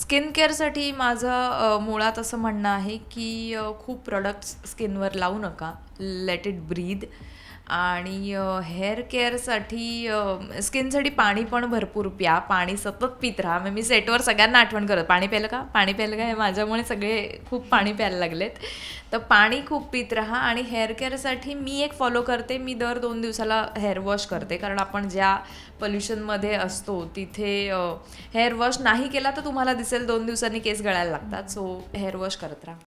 skin केअरसाठी माझं मुळात असं म्हणणं आहे की खूप प्रोडक्ट्स स्किनवर लावू नका let it breathe hair care केअरसाठी स्किनसाठी पाणी भरपूर प्या पाणी सतत पित राहा मैं मी सेटवर सगळ्यांना आठवण करत पाणी प्यायलं का पानी प्यायलं का हे माझ्यामुळे सगळे खूप पाणी प्यायला लागलेत तर पाणी खूप पित राहा आणि हेअर केयर मी एक फॉलो करते मी दर दोन दिवसाला हेअर वॉश करते कारण अपन ज्या पल्युशनमध्ये असतो तिथे हेअर वॉश नहीं के तुम्हारा दसेल दिसेल दोन दिवसांनी केस गळायला लगता सो हेअर वॉश करत राहा